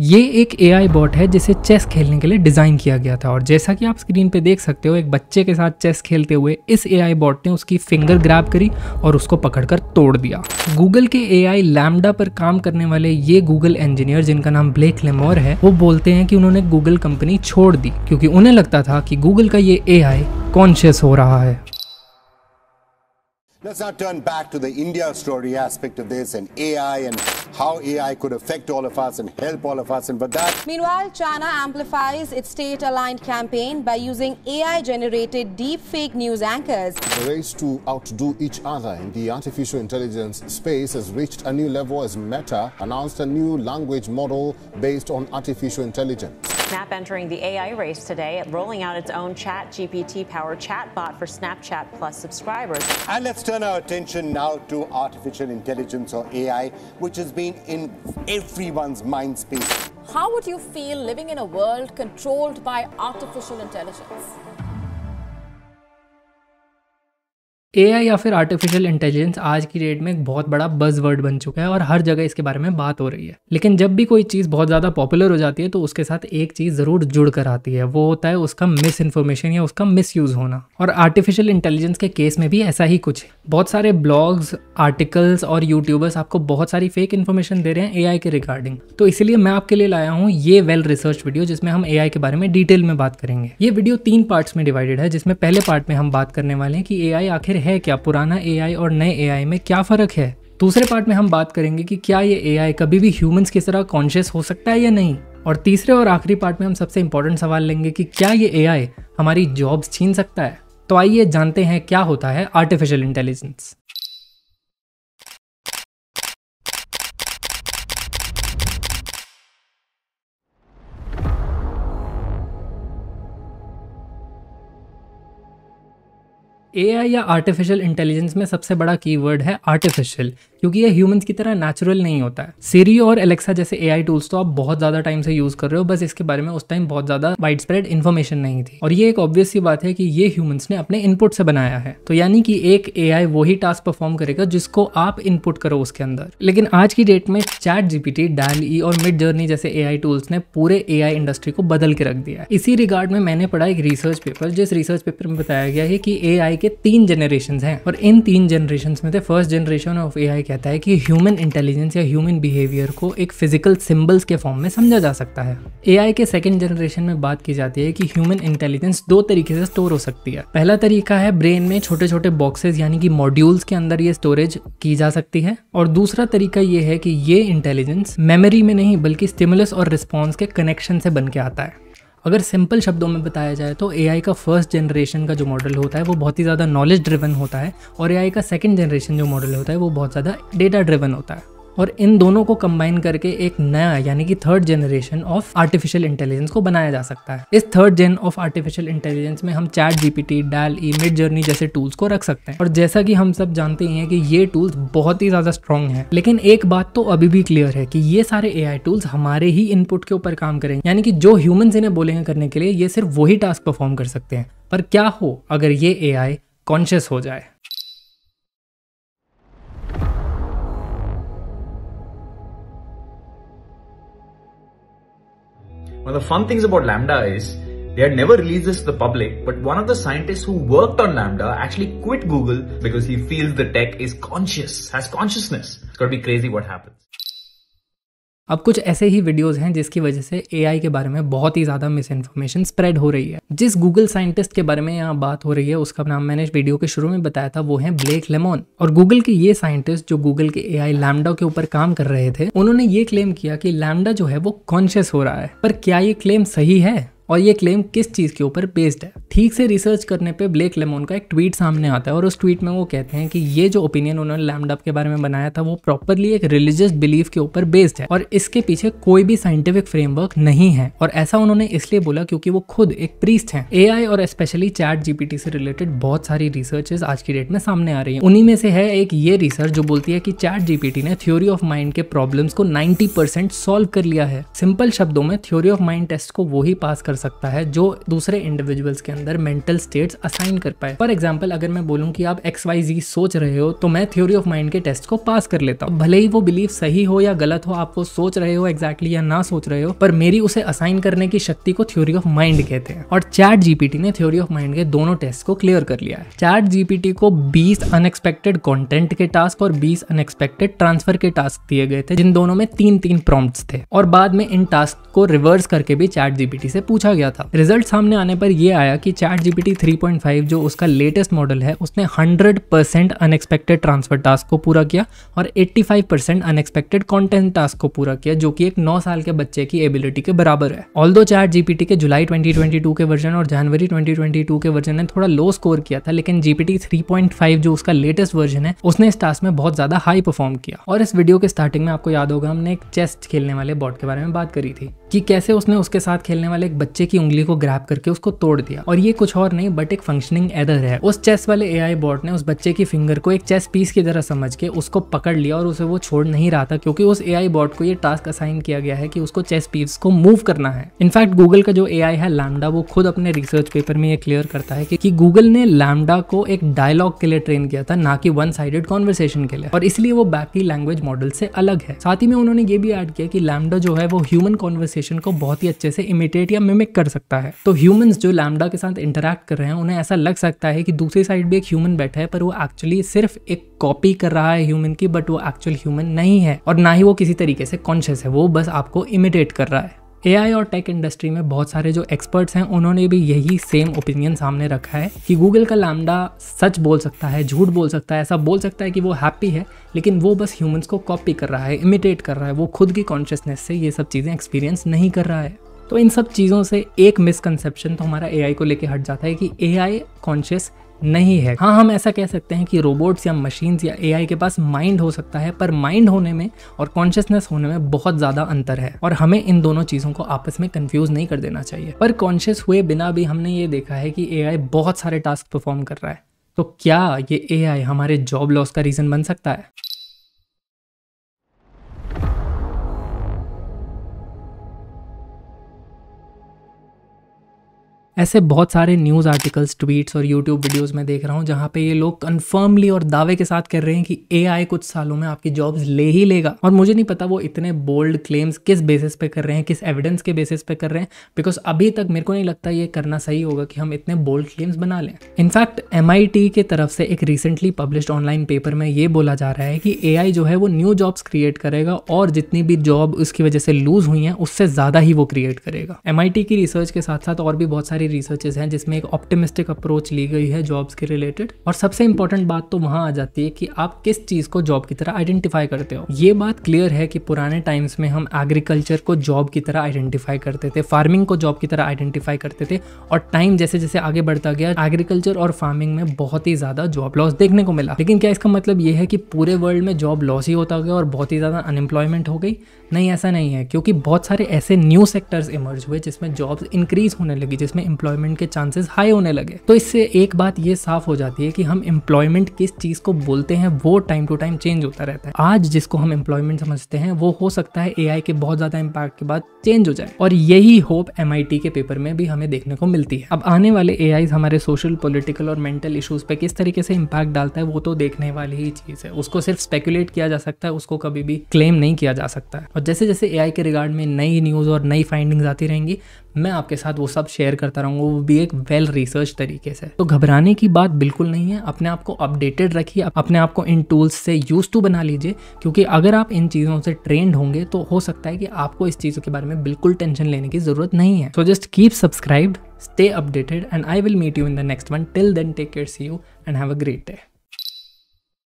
ये एक ए बॉट है जिसे चेस खेलने के लिए डिज़ाइन किया गया था और जैसा कि आप स्क्रीन पे देख सकते हो एक बच्चे के साथ चेस खेलते हुए इस ए बॉट ने उसकी फिंगर ग्रैब करी और उसको पकड़कर तोड़ दिया गूगल के ए आई लैमडा पर काम करने वाले ये गूगल इंजीनियर जिनका नाम ब्लेक लेमोर है वो बोलते हैं कि उन्होंने गूगल कंपनी छोड़ दी क्योंकि उन्हें लगता था कि गूगल का ये ए कॉन्शियस हो रहा है Let's now turn back to the India story aspect of this and AI and how AI could affect all of us and help all of us. And but that. Meanwhile, China amplifies its state aligned campaign by using AI generated deep fake news anchors. The race to outdo each other in the artificial intelligence space has reached a new level as Meta announced a new language model based on artificial intelligence. Snap entering the AI race today, at rolling out its own chat GPT-powered chatbot for Snapchat Plus subscribers. And let's turn our attention now to artificial intelligence or AI, which has been in everyone's mind space. How would you feel living in a world controlled by artificial intelligence? ए या फिर artificial intelligence आज की date में एक बहुत बड़ा बज word बन चुका है और हर जगह इसके बारे में बात हो रही है लेकिन जब भी कोई चीज़ बहुत ज़्यादा पॉपुलर हो जाती है तो उसके साथ एक चीज़ ज़रूर जुड़ कर आती है वो होता है उसका मिस इन्फॉर्मेशन या उसका मिस यूज़ होना और आर्टिफिशियल इंटेलिजेंस के केस में भी ऐसा ही कुछ है बहुत सारे ब्लॉग्स आर्टिकल्स और यूट्यूबर्स आपको बहुत सारी फेक इन्फॉर्मेशन दे रहे हैं ए के रिगार्डिंग तो इसलिए मैं आपके लिए लाया हूँ ये वेल रिसर्च वीडियो जिसमें हम ए के बारे में डिटेल में बात करेंगे ये वीडियो तीन पार्ट्स में डिवाइडेड है जिसमें पहले पार्ट में हम बात करने वाले हैं कि ए आखिर है क्या पुराना ए और नए ए में क्या फ़र्क है दूसरे पार्ट में हम बात करेंगे कि क्या ये ए कभी भी ह्यूमंस की तरह कॉन्शियस हो सकता है या नहीं और तीसरे और आखिरी पार्ट में हम सबसे इंपॉर्टेंट सवाल लेंगे कि क्या ये एआई हमारी जॉब्स छीन सकता है तो आइए जानते हैं क्या होता है आर्टिफिशियल इंटेलिजेंस ए या आर्टिफिशियल इंटेलिजेंस में सबसे बड़ा कीवर्ड है आर्टिफिशियल क्योंकि ये ह्यूमंस की तरह नेचुरल नहीं होता है सीरी और एलेक्सा जैसे ए टूल्स तो आप बहुत ज़्यादा टाइम से यूज़ कर रहे हो बस इसके बारे में उस टाइम बहुत ज़्यादा वाइड स्प्रेड इन्फॉर्मेशन नहीं थी और ये एक ऑब्वियस सी बात है कि ये ह्यूमंस ने अपने इनपुट से बनाया है तो यानी कि एक ए वही टास्क परफॉर्म करेगा जिसको आप इनपुट करो उसके अंदर लेकिन आज की डेट में चैट जीपीटी डाल ई और मिड जर्नी जैसे ए टूल्स ने पूरे ए इंडस्ट्री को बदल के रख दिया इसी रिगार्ड में मैंने पढ़ा एक रिसर्च पेपर जिस रिसर्च पेपर में बताया गया है कि ए के तीन जनरेशन हैं और इन तीन जनरेशन में से फर्स्ट जनरेशन ऑफ ए कहता है कि ह्यूमन इंटेलिजेंस या ह्यूमन बिहेवियर को एक फिजिकल सिम्बल्स के फॉर्म में समझा जा सकता है ए के सेकेंड जनरेशन में बात की जाती है कि ह्यूमन इंटेलिजेंस दो तरीके से स्टोर हो सकती है पहला तरीका है ब्रेन में छोटे छोटे बॉक्सेज यानी कि मॉड्यूल्स के अंदर ये स्टोरेज की जा सकती है और दूसरा तरीका ये है कि ये इंटेलिजेंस मेमोरी में नहीं बल्कि स्टिमुलस और रिस्पॉन्स के कनेक्शन से बन के आता है अगर सिंपल शब्दों में बताया जाए तो ए का फर्स्ट जनरेशन का जो मॉडल होता है वो बहुत ही ज़्यादा नॉलेज ड्रिवन होता है और ए का सेकेंड जनरेशन जो मॉडल होता है वो बहुत ज़्यादा डेटा ड्रिवन होता है और इन दोनों को कंबाइन करके एक नया यानी कि third generation of artificial intelligence को बनाया जा सकता है इस third gen of artificial intelligence में हम ChatGPT Dall E Midjourney जैसे टूल्स को रख सकते हैं और जैसा कि हम सब जानते ही हैं कि ये टूल्स बहुत ही ज्यादा स्ट्रॉन्ग है लेकिन एक बात तो अभी भी क्लियर है कि ये सारे ए टूल्स हमारे ही इनपुट के ऊपर काम करेंगे यानी कि जो ह्यूमन इन्हें बोलेंगे करने के लिए ये सिर्फ वही टास्क परफॉर्म कर सकते हैं पर क्या हो अगर ये ए कॉन्शियस हो जाए One of the fun things about Lambda is they had never released this to the public, but one of the scientists who worked on Lambda actually quit Google because he feels the tech is conscious, has consciousness. It's gonna be crazy what happens. अब कुछ ऐसे ही videos हैं जिसकी वजह से AI के बारे में बहुत ही ज़्यादा मिस इन्फॉर्मेशन स्प्रेड हो रही है जिस गूगल साइंटिस्ट के बारे में यहाँ बात हो रही है उसका नाम मैंने वीडियो के शुरू में बताया था वो है ब्लेक लेमोन और गूगल के ये साइंटिस्ट जो गूगल के ए लैमडा के ऊपर काम कर रहे थे उन्होंने ये क्लेम किया कि लैमडा जो है वो कॉन्शियस हो रहा है पर क्या ये क्लेम सही है और ये क्लेम किस चीज़ के ऊपर बेस्ड है ठीक से रिसर्च करने पे ब्लेक लेमोन का एक ट्वीट सामने आता है और उस ट्वीट में वो कहते हैं कि ये जो ओपिनियन उन्होंने लैमडप के बारे में बनाया था वो प्रॉपरली एक रिलीजियस बिलीफ के ऊपर बेस्ड है और इसके पीछे कोई भी साइंटिफिक फ्रेमवर्क नहीं है और ऐसा उन्होंने इसलिए बोला क्योंकि वो खुद एक प्रीस्ट है ए और स्पेशली चैट जीपीटी से रिलेटेड बहुत सारी रिसर्चेस आज की डेट में सामने आ रही है उन्हीं में से है एक ये रिसर्च जो बोलती है कि चैट जीपीटी ने थ्योरी ऑफ माइंड के प्रॉब्लम्स को 90% सॉल्व कर लिया है सिंपल शब्दों में थ्योरी ऑफ माइंड टेस्ट को वो पास कर कर सकता है जो दूसरे इंडिविजुअल्स के अंदर मेंटल स्टेट्स असाइन कर पाए फॉर एग्जाम्पल अगर मैं बोलूँ कि आप एक्स वाई जी सोच रहे हो तो मैं थ्योरी ऑफ माइंड के टेस्ट को पास कर लेता हूँ भले ही वो बिलीव सही हो या गलत हो आप वो सोच रहे हो एग्जैक्टली exactly या ना सोच रहे हो पर मेरी उसे असाइन करने की शक्ति को थ्योरी ऑफ माइंड कहते हैं और चैट जीपीटी ने थ्योरी ऑफ माइंड के दोनों टेस्ट को क्लियर कर लिया है चैट जीपीटी को बीस अनएक्सपेक्टेड कॉन्टेंट के टास्क और बीस अनएक्सपेक्टेड ट्रांसफर के टास्क दिए गए थे जिन दोनों में तीन तीन प्रॉम्प्ट थे और बाद में इन टास्क को रिवर्स करके भी चैट जीपीटी से पूछ पूछा गया था रिजल्ट सामने आने पर यह आया कि चैट जीपीटी 3.5 जो उसका लेटेस्ट मॉडल है उसने 100% परसेंट अनएक्सपेक्टेड ट्रांसफर टास्क को पूरा किया और 85% परसेंट अनएक्सपेक्टेड कॉन्टेंट टास्क को पूरा किया जो कि एक 9 साल के बच्चे की एबिलिटी के बराबर है ऑल दो चैट जीपीटी के जुलाई 2022 के वर्जन और जनवरी 2022 के वर्जन ने थोड़ा लो स्कोर किया था लेकिन जीपीटी थ्री जो उसका लेटेस्ट वर्जन है उसने इस टास्क में बहुत ज्यादा हाई परफॉर्म किया और इस वीडियो के स्टार्टिंग में आपको याद होगा हमने एक चेस्ट खेलने वाले बॉट के बारे में बात करी थी कि कैसे उसने उसके साथ खेलने वाले एक बच्चे की उंगली को ग्रैप करके उसको तोड़ दिया और ये कुछ और नहीं बट एक फंक्शनिंग एदर है उस चेस वाले एआई बॉट ने उस बच्चे की फिंगर को एक चेस पीस की तरह समझ के उसको पकड़ लिया और उसे वो छोड़ नहीं रहा था क्योंकि उस एआई बॉट को ये टास्क असाइन किया गया है कि उसको चेस पीस को मूव करना है इनफैक्ट गूगल का जो आई है लैमडा वो खुद अपने रिसर्च पेपर में ये क्लियर करता है कि गूगल ने लैमडा को एक डायलॉग के लिए ट्रेन किया था ना कि वन साइडेड कॉन्वर्सेशन के लिए और इसलिए वो बाकी लैंग्वेज मॉडल से अलग है साथ ही में उन्होंने ये भी ऐड किया कि लैमडा जो है वो ह्यूमन कॉन्वर्सेशन कम्युनिकेशन को बहुत ही अच्छे से इमिटेट या मिमिक कर सकता है तो ह्यूमंस जो लैमडा के साथ इंटरेक्ट कर रहे हैं उन्हें ऐसा लग सकता है कि दूसरी साइड भी एक ह्यूमन बैठा है पर वो एक्चुअली सिर्फ एक कॉपी कर रहा है ह्यूमन की बट वो एक्चुअल ह्यूमन नहीं है और ना ही वो किसी तरीके से कॉन्शियस है वो बस आपको इमिटेट कर रहा है ए और टेक इंडस्ट्री में बहुत सारे जो एक्सपर्ट्स हैं उन्होंने भी यही सेम ओपिनियन सामने रखा है कि गूगल का लामडा सच बोल सकता है झूठ बोल सकता है ऐसा बोल सकता है कि वो हैप्पी है लेकिन वो बस ह्यूमंस को कॉपी कर रहा है इमिटेट कर रहा है वो खुद की कॉन्शियसनेस से ये सब चीज़ें एक्सपीरियंस नहीं कर रहा है तो इन सब चीज़ों से एक मिसकनसेप्शन तो हमारा ए को लेकर हट जाता है कि ए आई कॉन्शियस नहीं है हाँ हम ऐसा कह सकते हैं कि रोबोट्स या मशीन्स या एआई के पास माइंड हो सकता है पर माइंड होने में और कॉन्शियसनेस होने में बहुत ज्यादा अंतर है और हमें इन दोनों चीजों को आपस में कंफ्यूज नहीं कर देना चाहिए पर कॉन्शियस हुए बिना भी हमने ये देखा है कि एआई बहुत सारे टास्क परफॉर्म कर रहा है तो क्या ये एआई हमारे जॉब लॉस का रीजन बन सकता है ऐसे बहुत सारे न्यूज़ आर्टिकल्स ट्वीट्स और यूट्यूब वीडियोस में देख रहा हूँ जहाँ पे ये लोग कन्फर्मली और दावे के साथ कर रहे हैं कि ए कुछ सालों में आपकी जॉब्स ले ही लेगा और मुझे नहीं पता वो इतने बोल्ड क्लेम्स किस बेसिस पे कर रहे हैं किस एविडेंस के बेसिस पे कर रहे हैं बिकॉज अभी तक मेरे को नहीं लगता ये करना सही होगा कि हम इतने बोल्ड क्लेम्स बना लें इनफैक्ट एम के तरफ से एक रिसेंटली पब्लिश ऑनलाइन पेपर में ये बोला जा रहा है कि ए जो है वो न्यू जॉब्स क्रिएट करेगा और जितनी भी जॉब उसकी वजह से लूज हुई हैं उससे ज़्यादा ही वो क्रिएट करेगा एम की रिसर्च के साथ साथ और भी बहुत सारी सारी रिसर्चेज हैं जिसमें एक ऑप्टिमिस्टिक अप्रोच ली गई है जॉब्स के रिलेटेड और सबसे इंपॉर्टेंट बात तो वहां आ जाती है कि आप किस चीज़ को जॉब की तरह आइडेंटिफाई करते हो ये बात क्लियर है कि पुराने टाइम्स में हम एग्रीकल्चर को जॉब की तरह आइडेंटिफाई करते थे फार्मिंग को जॉब की तरह आइडेंटिफाई करते थे और टाइम जैसे जैसे आगे बढ़ता गया एग्रीकल्चर और फार्मिंग में बहुत ही ज़्यादा जॉब लॉस देखने को मिला लेकिन क्या इसका मतलब यह है कि पूरे वर्ल्ड में जॉब लॉस ही होता गया और बहुत ही ज़्यादा अनएम्प्लॉयमेंट हो गई नहीं ऐसा नहीं है क्योंकि बहुत सारे ऐसे न्यू सेक्टर्स इमर्ज हुए जिसमें जॉब्स इंक्रीज होने लगी जिसमें एम्प्लॉयमेंट के चांसेस हाई होने लगे तो इससे एक बात ये साफ हो जाती है कि हम एम्प्लॉयमेंट किस चीज़ को बोलते हैं वो टाइम टू टाइम चेंज होता रहता है आज जिसको हम एम्प्लॉयमेंट समझते हैं वो हो सकता है ए के बहुत ज़्यादा इम्पैक्ट के बाद चेंज हो जाए और यही होप एम के पेपर में भी हमें देखने को मिलती है अब आने वाले ए हमारे सोशल पोलिटिकल और मेंटल इशूज़ पे किस तरीके से इम्पैक्ट डालता है वो तो देखने वाली ही चीज़ है उसको सिर्फ स्पेकुलेट किया जा सकता है उसको कभी भी क्लेम नहीं किया जा सकता है और जैसे जैसे ए के रिगार्ड में नई न्यूज़ और नई फाइंडिंग्स आती रहेंगी मैं आपके साथ वो सब शेयर करता कराऊंगा वो भी एक वेल रिसर्च तरीके से तो घबराने की बात बिल्कुल नहीं है अपने आप को अपडेटेड रखिए अपने आप को इन टूल्स से यूज टू बना लीजिए क्योंकि अगर आप इन चीज़ों से ट्रेंड होंगे तो हो सकता है कि आपको इस चीज़ों के बारे में बिल्कुल टेंशन लेने की ज़रूरत नहीं है so just keep subscribed stay updated and I will meet you in the next one till then take care see you and have a great day